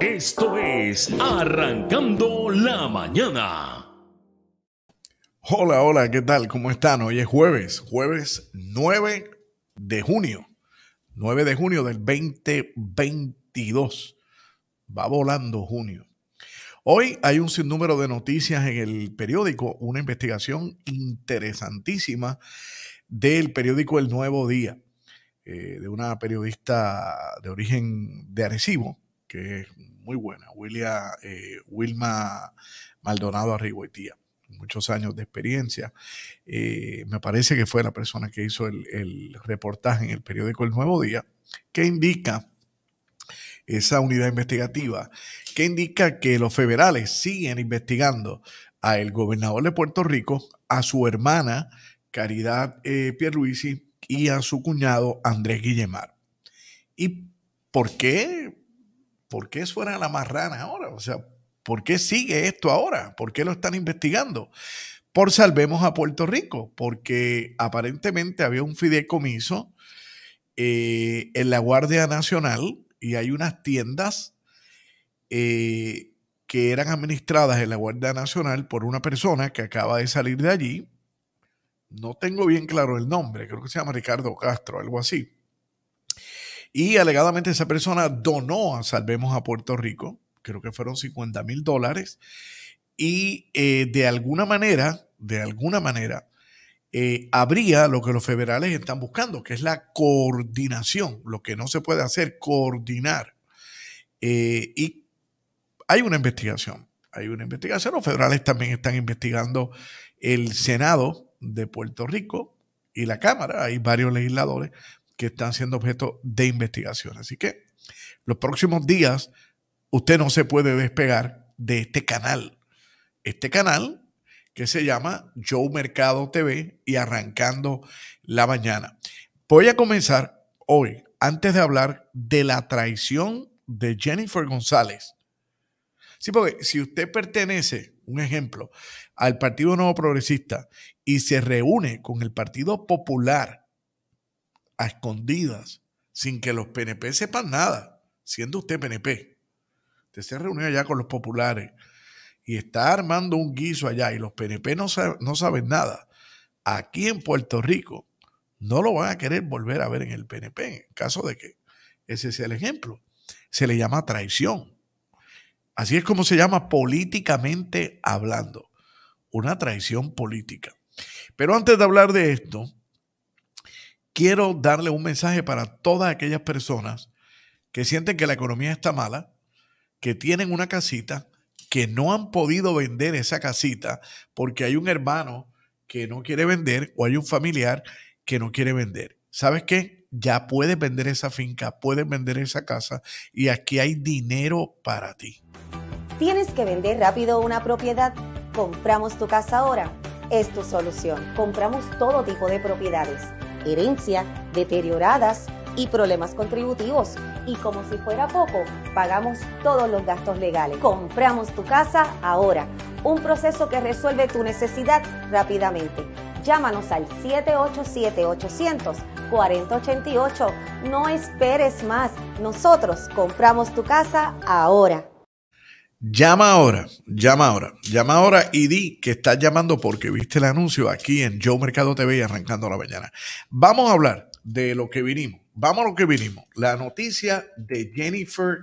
Esto es Arrancando la Mañana. Hola, hola, ¿qué tal? ¿Cómo están? Hoy es jueves, jueves 9 de junio, 9 de junio del 2022. Va volando junio. Hoy hay un sinnúmero de noticias en el periódico, una investigación interesantísima del periódico El Nuevo Día, eh, de una periodista de origen de Arecibo, que es muy buena, eh, Wilma Maldonado Arrigoitía, muchos años de experiencia. Eh, me parece que fue la persona que hizo el, reportaje en el periódico El Nuevo Día, que indica esa unidad investigativa, que indica que los federales siguen investigando al gobernador de Puerto Rico, a su hermana Caridad eh, Pierluisi y a su cuñado Andrés Guillemar. ¿Y por qué ¿por qué suena la marrana ahora? O sea, ¿por qué sigue esto ahora? ¿Por qué lo están investigando? Por Salvemos a Puerto Rico, porque aparentemente había un fideicomiso eh, en la Guardia Nacional y hay unas tiendas eh, que eran administradas en la Guardia Nacional por una persona que acaba de salir de allí. No tengo bien claro el nombre, creo que se llama Ricardo Castro, algo así. Y alegadamente esa persona donó a Salvemos a Puerto Rico, creo que fueron 50 mil dólares, y eh, de alguna manera, de alguna manera, eh, habría lo que los federales están buscando, que es la coordinación, lo que no se puede hacer, coordinar. Eh, y hay una investigación, hay una investigación, los federales también están investigando el Senado de Puerto Rico y la Cámara, hay varios legisladores, que están siendo objeto de investigación. Así que los próximos días usted no se puede despegar de este canal. Este canal que se llama Joe Mercado TV y arrancando la mañana. Voy a comenzar hoy, antes de hablar de la traición de Jennifer González. Sí, porque si usted pertenece, un ejemplo, al Partido Nuevo Progresista y se reúne con el Partido Popular a escondidas, sin que los PNP sepan nada, siendo usted PNP. Usted se ha reunido allá con los populares y está armando un guiso allá y los PNP no, no saben nada. Aquí en Puerto Rico no lo van a querer volver a ver en el PNP, en caso de que ese sea el ejemplo. Se le llama traición. Así es como se llama políticamente hablando, una traición política. Pero antes de hablar de esto, quiero darle un mensaje para todas aquellas personas que sienten que la economía está mala, que tienen una casita, que no han podido vender esa casita porque hay un hermano que no quiere vender o hay un familiar que no quiere vender. ¿Sabes qué? Ya puedes vender esa finca, puedes vender esa casa y aquí hay dinero para ti. ¿Tienes que vender rápido una propiedad? Compramos tu casa ahora. Es tu solución. Compramos todo tipo de propiedades herencia, deterioradas y problemas contributivos. Y como si fuera poco, pagamos todos los gastos legales. Compramos tu casa ahora. Un proceso que resuelve tu necesidad rápidamente. Llámanos al 787-800-4088. No esperes más. Nosotros compramos tu casa ahora. Llama ahora, llama ahora, llama ahora y di que estás llamando porque viste el anuncio aquí en Yo Mercado TV arrancando la mañana. Vamos a hablar de lo que vinimos. Vamos a lo que vinimos. La noticia de Jennifer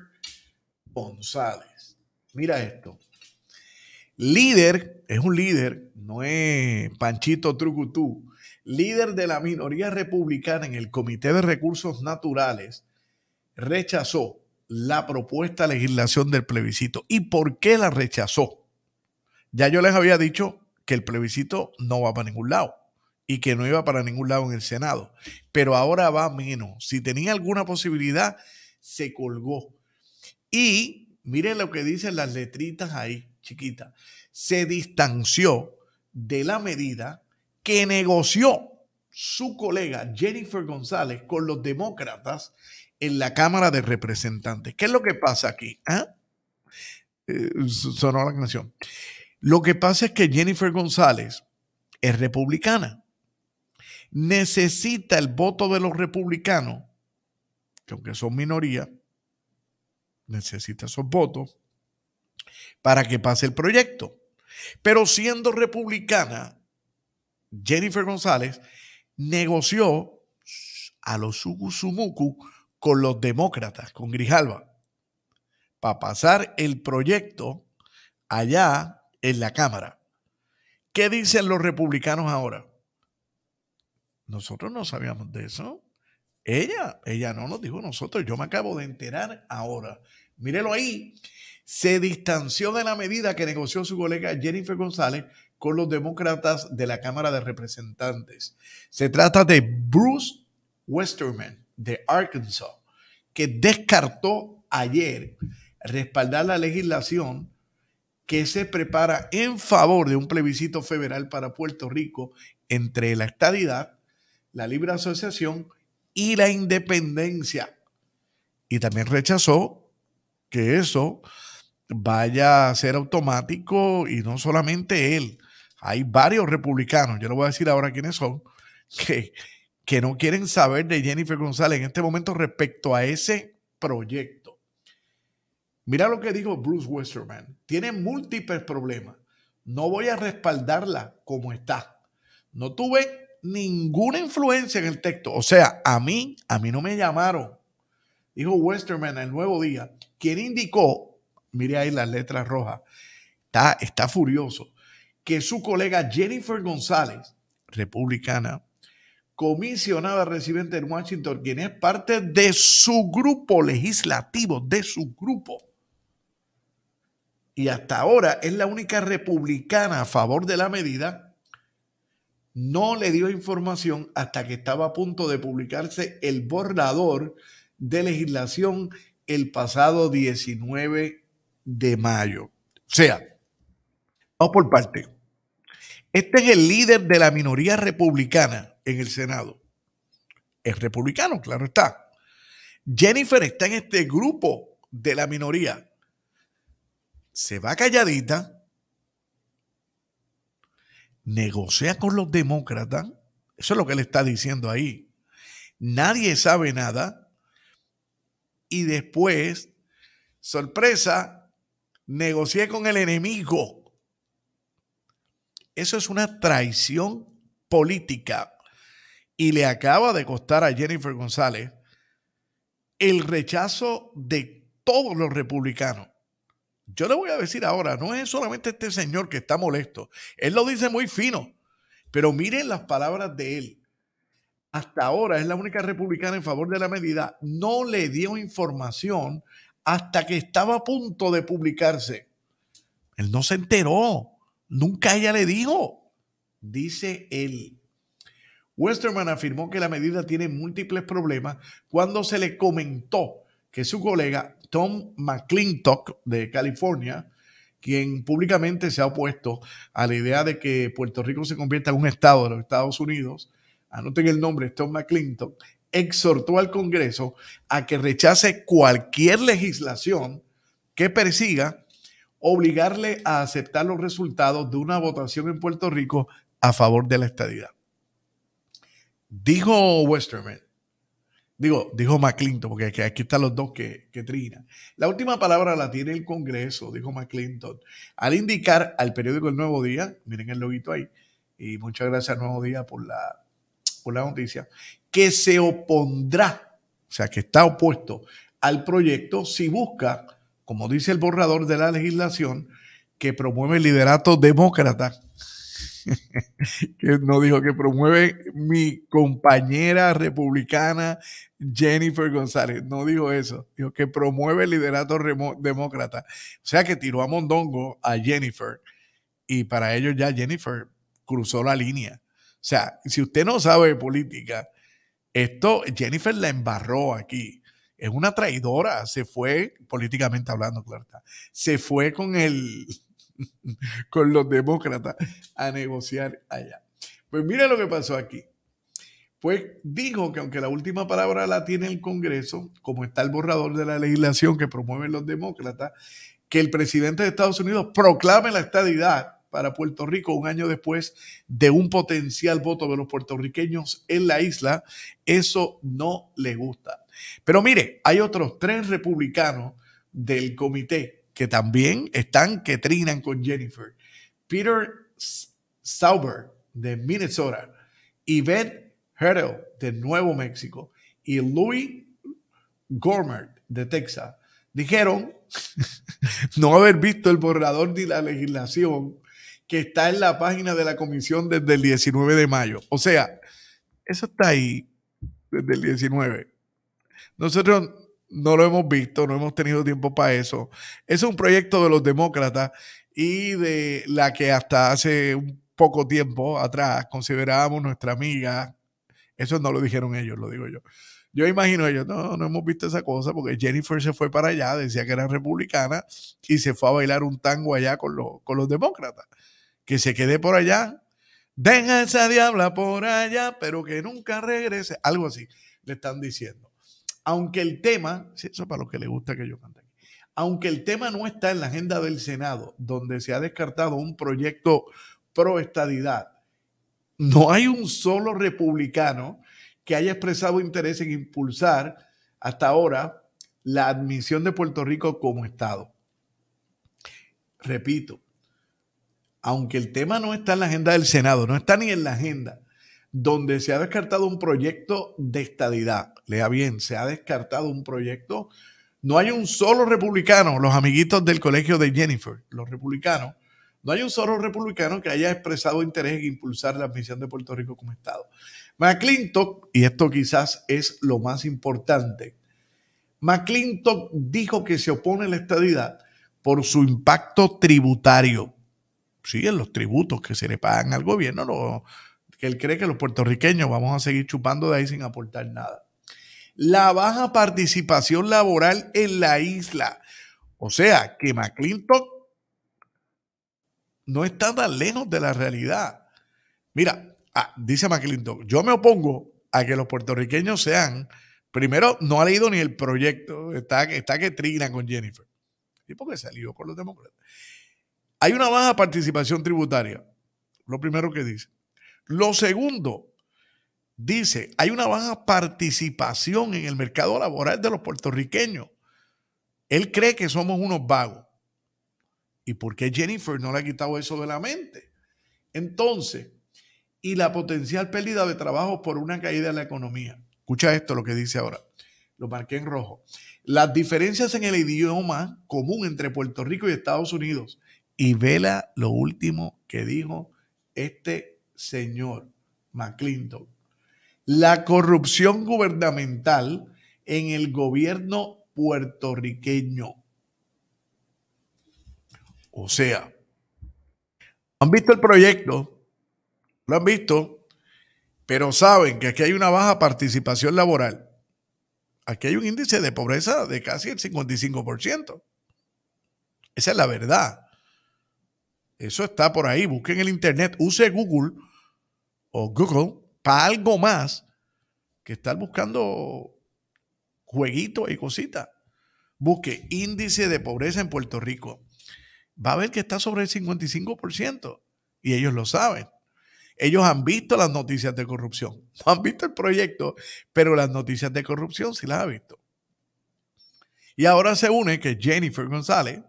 González. Mira esto. Líder, es un líder, no es Panchito Trucutú, líder de la minoría republicana en el Comité de Recursos Naturales, rechazó la propuesta de legislación del plebiscito y por qué la rechazó. Ya yo les había dicho que el plebiscito no va para ningún lado y que no iba para ningún lado en el Senado, pero ahora va menos. Si tenía alguna posibilidad, se colgó. Y miren lo que dicen las letritas ahí, chiquita Se distanció de la medida que negoció su colega Jennifer González con los demócratas en la Cámara de Representantes. ¿Qué es lo que pasa aquí? ¿Ah? Eh, sonó la canción. Lo que pasa es que Jennifer González es republicana. Necesita el voto de los republicanos, que aunque son minoría, necesita esos votos para que pase el proyecto. Pero siendo republicana, Jennifer González negoció a los Sumuku con los demócratas, con Grijalva, para pasar el proyecto allá en la Cámara. ¿Qué dicen los republicanos ahora? Nosotros no sabíamos de eso. Ella, ella no nos dijo nosotros. Yo me acabo de enterar ahora. Mírelo ahí. Se distanció de la medida que negoció su colega Jennifer González con los demócratas de la Cámara de Representantes. Se trata de Bruce Westerman, de Arkansas, que descartó ayer respaldar la legislación que se prepara en favor de un plebiscito federal para Puerto Rico entre la estadidad, la libre asociación y la independencia. Y también rechazó que eso vaya a ser automático y no solamente él. Hay varios republicanos, yo no voy a decir ahora quiénes son, que que no quieren saber de Jennifer González en este momento respecto a ese proyecto. Mira lo que dijo Bruce Westerman. Tiene múltiples problemas. No voy a respaldarla como está. No tuve ninguna influencia en el texto. O sea, a mí, a mí no me llamaron. Dijo Westerman el nuevo día, quien indicó, mire ahí las letras rojas, está, está furioso, que su colega Jennifer González, republicana, comisionada residente en Washington, quien es parte de su grupo legislativo, de su grupo. Y hasta ahora es la única republicana a favor de la medida. No le dio información hasta que estaba a punto de publicarse el borrador de legislación el pasado 19 de mayo. O sea, vamos por parte. Este es el líder de la minoría republicana en el Senado. Es republicano, claro está. Jennifer está en este grupo de la minoría. Se va calladita, negocia con los demócratas. Eso es lo que le está diciendo ahí. Nadie sabe nada. Y después, sorpresa, negocié con el enemigo eso es una traición política y le acaba de costar a Jennifer González el rechazo de todos los republicanos. Yo le voy a decir ahora, no es solamente este señor que está molesto, él lo dice muy fino, pero miren las palabras de él. Hasta ahora es la única republicana en favor de la medida, no le dio información hasta que estaba a punto de publicarse. Él no se enteró. Nunca ella le dijo, dice él. Westerman afirmó que la medida tiene múltiples problemas cuando se le comentó que su colega Tom McClintock de California, quien públicamente se ha opuesto a la idea de que Puerto Rico se convierta en un estado de los Estados Unidos, anoten el nombre, Tom McClintock, exhortó al Congreso a que rechace cualquier legislación que persiga obligarle a aceptar los resultados de una votación en Puerto Rico a favor de la estadidad. Dijo Westerman, digo, dijo McClinton, porque aquí, están los dos que, trinan. La última palabra la tiene el Congreso, dijo McClinton, al indicar al periódico El Nuevo Día, miren el loguito ahí, y muchas gracias al Nuevo Día por la, por la noticia, que se opondrá, o sea, que está opuesto al proyecto si busca como dice el borrador de la legislación, que promueve el liderato demócrata, que no dijo que promueve mi compañera republicana Jennifer González, no dijo eso, dijo que promueve el liderato demócrata. O sea que tiró a Mondongo a Jennifer y para ellos ya Jennifer cruzó la línea. O sea, si usted no sabe de política, esto Jennifer la embarró aquí es una traidora, se fue, políticamente hablando, claro se fue con el, con los demócratas a negociar allá. Pues mira lo que pasó aquí. Pues dijo que aunque la última palabra la tiene el Congreso, como está el borrador de la legislación que promueven los demócratas, que el presidente de Estados Unidos proclame la estadidad para Puerto Rico un año después de un potencial voto de los puertorriqueños en la isla, eso no le gusta pero mire, hay otros tres republicanos del comité que también están que trinan con Jennifer. Peter Sauber de Minnesota, Yvette Hertel de Nuevo México y Louis Gormart de Texas dijeron no haber visto el borrador ni la legislación que está en la página de la comisión desde el 19 de mayo. O sea, eso está ahí desde el 19. Nosotros no lo hemos visto, no hemos tenido tiempo para eso. Es un proyecto de los demócratas y de la que hasta hace un poco tiempo atrás considerábamos nuestra amiga. Eso no lo dijeron ellos, lo digo yo. Yo imagino ellos, no, no hemos visto esa cosa porque Jennifer se fue para allá, decía que era republicana y se fue a bailar un tango allá con, los demócratas. Que se quede por allá, deja esa diabla por allá, pero que nunca regrese. Algo así le están diciendo aunque el tema, eso para lo que le gusta que yo cante, aunque el tema no está en la agenda del Senado, donde se ha descartado un proyecto pro estadidad, no hay un solo republicano que haya expresado interés en impulsar hasta ahora la admisión de Puerto Rico como Estado. Repito, aunque el tema no está en la agenda del Senado, no está ni en la agenda, donde se ha descartado un proyecto de estadidad. Lea bien, se ha descartado un proyecto. No hay un solo republicano, los amiguitos del colegio de Jennifer, los republicanos, no hay un solo republicano que haya expresado interés en impulsar la admisión de Puerto Rico como Estado. McClintock, y esto quizás es lo más importante, McClintock dijo que se opone a la estadidad por su impacto tributario. Sí, en los tributos que se le pagan al gobierno, no, que él cree que los puertorriqueños vamos a seguir chupando de ahí sin aportar nada. La baja participación laboral en la isla. O sea, que McClintock no está tan lejos de la realidad. Mira, ah, dice McClintock, yo me opongo a que los puertorriqueños sean, primero, no ha leído ni el proyecto, está, está que trina con Jennifer. ¿Y por qué salió con los demócratas? Hay una baja participación tributaria, lo primero que dice. Lo segundo, dice, hay una baja participación en el mercado laboral de los puertorriqueños. Él cree que somos unos vagos. ¿Y por qué Jennifer no le ha quitado eso de la mente? Entonces, y la potencial pérdida de trabajo por una caída de la economía. Escucha esto lo que dice ahora. Lo marqué en rojo. Las diferencias en el idioma común entre Puerto Rico y Estados Unidos. Y vela lo último que dijo este señor McClinton la corrupción gubernamental en el gobierno puertorriqueño. O sea, han visto el proyecto, lo han visto, pero saben que aquí hay una baja participación laboral. Aquí hay un índice de pobreza de casi el 55%. Esa es la verdad. Eso está por ahí. Busquen el internet, use Google o Google para algo más que estar buscando jueguitos y cositas. Busque índice de pobreza en Puerto Rico. Va a ver que está sobre el 55% y ellos lo saben. Ellos han visto las noticias de corrupción. No han visto el proyecto, pero las noticias de corrupción sí las ha visto. Y ahora se une que Jennifer González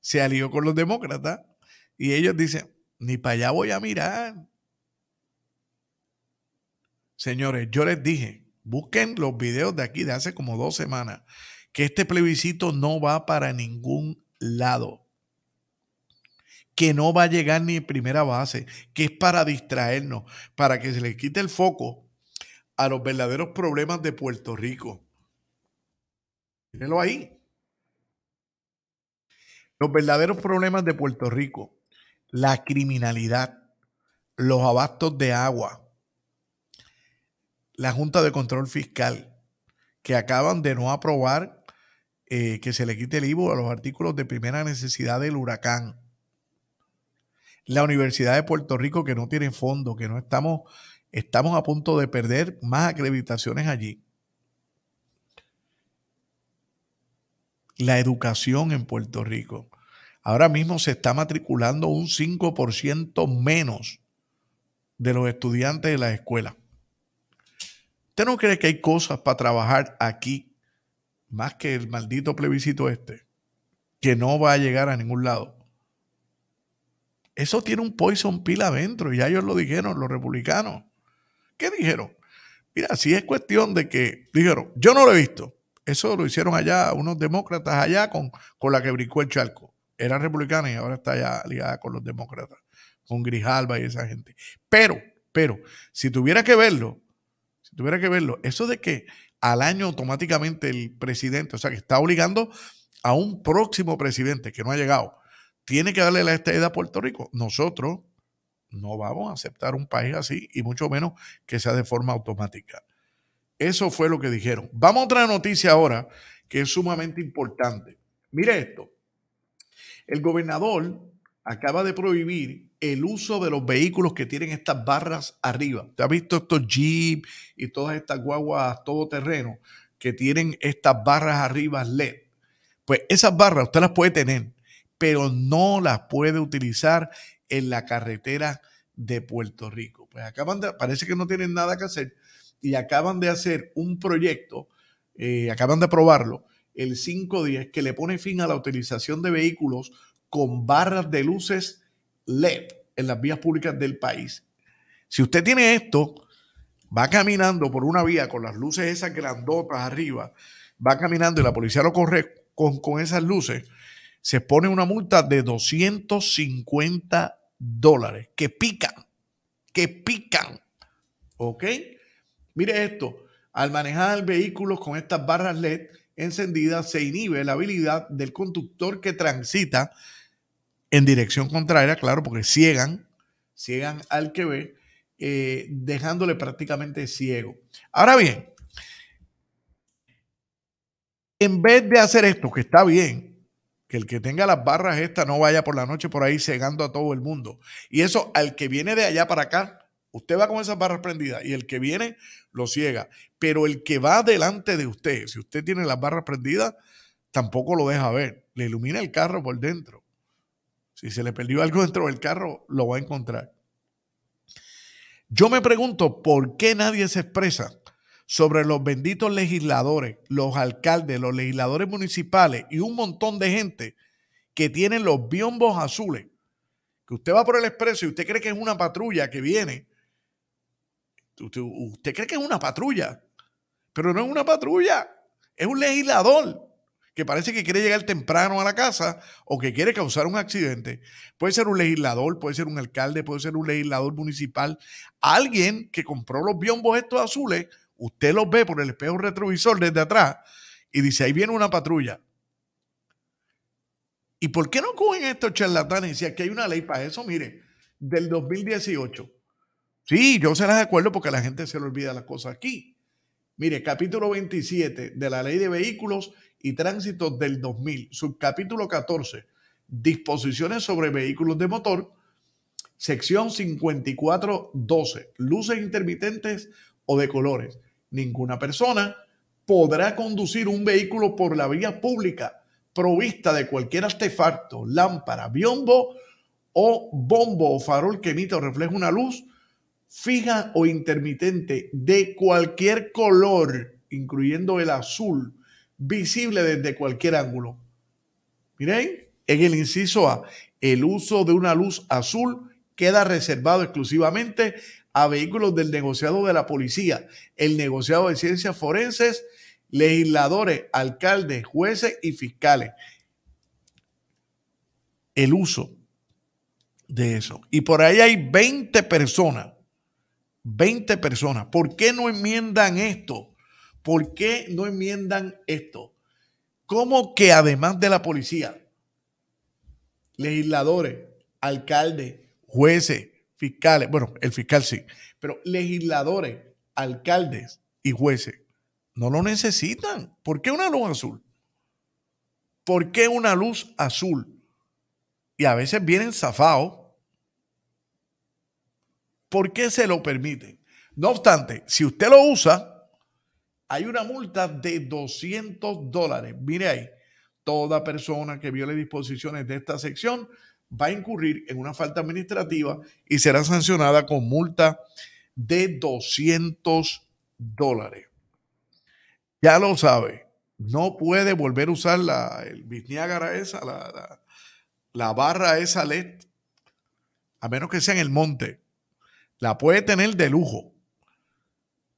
se alió con los demócratas y ellos dicen, ni para allá voy a mirar. Señores, yo les dije, busquen los videos de aquí de hace como dos semanas, que este plebiscito no va para ningún lado, que no va a llegar ni primera base, que es para distraernos, para que se les quite el foco a los verdaderos problemas de Puerto Rico. Mírenlo ahí. Los verdaderos problemas de Puerto Rico, la criminalidad, los abastos de agua, la Junta de Control Fiscal, que acaban de no aprobar eh, que se le quite el ivo a los artículos de primera necesidad del huracán. La Universidad de Puerto Rico, que no tiene fondo, que no estamos, estamos a punto de perder más acreditaciones allí. La educación en Puerto Rico. Ahora mismo se está matriculando un 5% menos de los estudiantes de las escuelas. ¿Usted no cree que hay cosas para trabajar aquí más que el maldito plebiscito este, que no va a llegar a ningún lado? Eso tiene un poison pill adentro, y ya ellos lo dijeron, los republicanos. ¿Qué dijeron? Mira, si es cuestión de que, dijeron, yo no lo he visto. Eso lo hicieron allá, unos demócratas allá con, con la que brincó el charco. Era republicana y ahora está ya ligada con los demócratas, con Grijalba y esa gente. Pero, pero, si tuviera que verlo, si tuviera que verlo, eso de que al año automáticamente el presidente, o sea, que está obligando a un próximo presidente que no ha llegado, tiene que darle la estadía a Puerto Rico. Nosotros no vamos a aceptar un país así y mucho menos que sea de forma automática. Eso fue lo que dijeron. Vamos a otra noticia ahora que es sumamente importante. Mire esto. El gobernador acaba de prohibir el uso de los vehículos que tienen estas barras arriba. ¿Te ha visto estos Jeep y todas estas guaguas todoterreno que tienen estas barras arriba LED? Pues esas barras usted las puede tener, pero no las puede utilizar en la carretera de Puerto Rico. Pues acaban de, parece que no tienen nada que hacer y acaban de hacer un proyecto, eh, acaban de aprobarlo, el 510, que le pone fin a la utilización de vehículos con barras de luces LED en las vías públicas del país. Si usted tiene esto, va caminando por una vía con las luces esas grandotas arriba, va caminando y la policía lo corre con, con esas luces, se pone una multa de 250 dólares que pican, que pican. ¿Ok? Mire esto, al manejar vehículos con estas barras LED encendidas se inhibe la habilidad del conductor que transita en dirección contraria, claro, porque ciegan, ciegan al que ve, eh, dejándole prácticamente ciego. Ahora bien, en vez de hacer esto, que está bien, que el que tenga las barras estas no vaya por la noche por ahí cegando a todo el mundo. Y eso al que viene de allá para acá, usted va con esas barras prendidas y el que viene lo ciega. Pero el que va delante de usted, si usted tiene las barras prendidas, tampoco lo deja ver. Le ilumina el carro por dentro. Si se le perdió algo dentro del carro, lo va a encontrar. Yo me pregunto por qué nadie se expresa sobre los benditos legisladores, los alcaldes, los legisladores municipales y un montón de gente que tienen los biombos azules. Que usted va por el expreso y usted cree que es una patrulla que viene. Usted, usted cree que es una patrulla, pero no es una patrulla, es un legislador que parece que quiere llegar temprano a la casa o que quiere causar un accidente. Puede ser un legislador, puede ser un alcalde, puede ser un legislador municipal, alguien que compró los biombos estos azules, usted los ve por el espejo retrovisor desde atrás y dice, ahí viene una patrulla. ¿Y por qué no cogen estos charlatanes? Si aquí hay una ley para eso, mire, del 2018. Sí, yo se las acuerdo porque la gente se le olvida las cosas aquí. Mire, capítulo 27 de la ley de vehículos y Tránsito del 2000, subcapítulo 14, disposiciones sobre vehículos de motor, sección 5412, luces intermitentes o de colores. Ninguna persona podrá conducir un vehículo por la vía pública provista de cualquier artefacto, lámpara, biombo o bombo o farol que emita o refleje una luz fija o intermitente de cualquier color, incluyendo el azul, visible desde cualquier ángulo. Miren, en el inciso A, el uso de una luz azul queda reservado exclusivamente a vehículos del negociado de la policía, el negociado de ciencias forenses, legisladores, alcaldes, jueces y fiscales. El uso de eso. Y por ahí hay 20 personas. 20 personas. ¿Por qué no enmiendan esto? ¿Por qué no enmiendan esto? ¿Cómo que además de la policía, legisladores, alcaldes, jueces, fiscales, bueno, el fiscal sí, pero legisladores, alcaldes y jueces no lo necesitan? ¿Por qué una luz azul? ¿Por qué una luz azul? Y a veces vienen zafados. ¿Por qué se lo permiten? No obstante, si usted lo usa, hay una multa de 200 dólares. Mire ahí, toda persona que viole disposiciones de esta sección va a incurrir en una falta administrativa y será sancionada con multa de 200 dólares. Ya lo sabe, no puede volver a usar la, el bisniágara esa, la barra esa LED, a menos que sea en el monte. La puede tener de lujo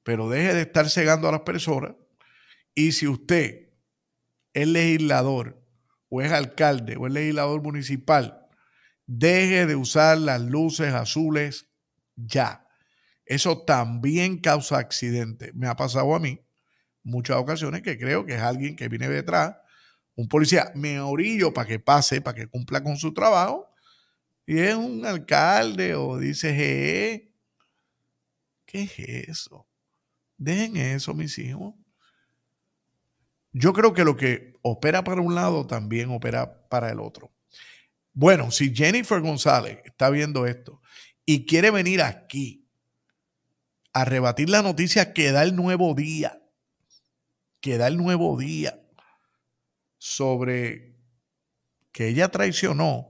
pero deje de estar cegando a las personas y si usted es legislador o es alcalde o es legislador municipal, deje de usar las luces azules ya. Eso también causa accidentes. Me ha pasado a mí muchas ocasiones que creo que es alguien que viene detrás, un policía, me orillo para que pase, para que cumpla con su trabajo, y es un alcalde o dice, ¿qué es eso? Dejen eso, mis hijos. Yo creo que lo que opera para un lado también opera para el otro. Bueno, si Jennifer González está viendo esto y quiere venir aquí a rebatir la noticia que da el nuevo día, que da el nuevo día sobre que ella traicionó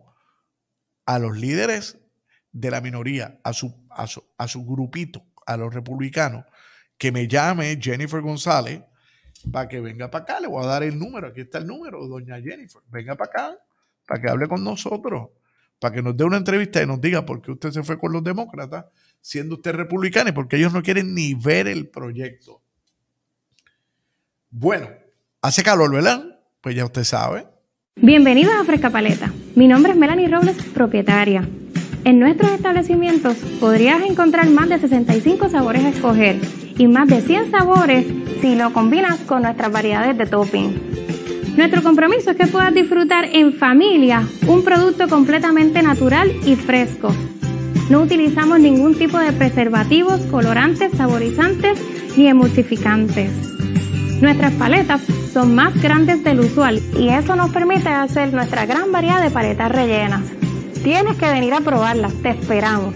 a los líderes de la minoría, a su, a su grupito, a los republicanos, que me llame Jennifer González para que venga para acá. Le voy a dar el número, aquí está el número, doña Jennifer. Venga para acá, para que hable con nosotros, para que nos dé una entrevista y nos diga por qué usted se fue con los demócratas, siendo usted republicano, y porque ellos no quieren ni ver el proyecto. Bueno, hace calor, ¿verdad? Pues ya usted sabe. Bienvenidos a Fresca Paleta. Mi nombre es Melanie Robles, propietaria. En nuestros establecimientos podrías encontrar más de 65 sabores a escoger y más de 100 sabores si lo combinas con nuestras variedades de topping. Nuestro compromiso es que puedas disfrutar en familia un producto completamente natural y fresco. No utilizamos ningún tipo de preservativos, colorantes, saborizantes ni emulsificantes. Nuestras paletas son más grandes del usual y eso nos permite hacer nuestra gran variedad de paletas rellenas. Tienes que venir a probarlas, te esperamos.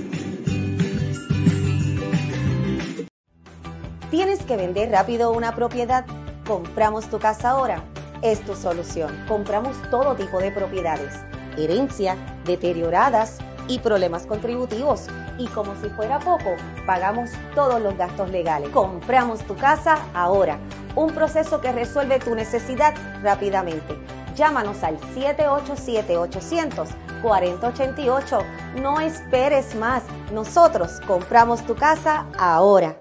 ¿Tienes que vender rápido una propiedad? Compramos tu casa ahora. Es tu solución. Compramos todo tipo de propiedades. Herencia, deterioradas y problemas contributivos. Y como si fuera poco, pagamos todos los gastos legales. Compramos tu casa ahora. Un proceso que resuelve tu necesidad rápidamente. Llámanos al 787-800-4088. No esperes más. Nosotros compramos tu casa ahora.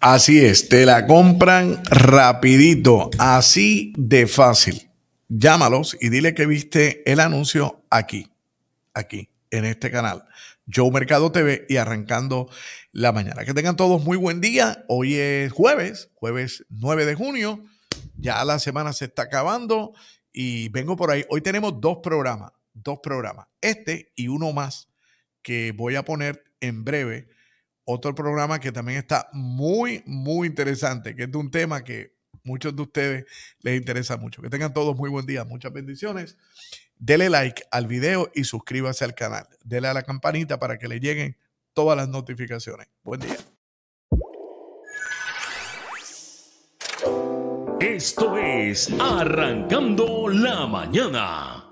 Así es, te la compran rapidito, así de fácil. Llámalos y dile que viste el anuncio aquí, aquí, en este canal. Yo Mercado TV y arrancando la mañana. Que tengan todos muy buen día. Hoy es jueves, jueves 9 de junio. Ya la semana se está acabando y vengo por ahí. Hoy tenemos dos programas, dos programas. Este y uno más que voy a poner en breve otro programa que también está muy, muy interesante, que es de un tema que muchos de ustedes les interesa mucho. Que tengan todos muy buen día, muchas bendiciones. Dele like al video y suscríbase al canal. Dele a la campanita para que le lleguen todas las notificaciones. Buen día. Esto es Arrancando la Mañana.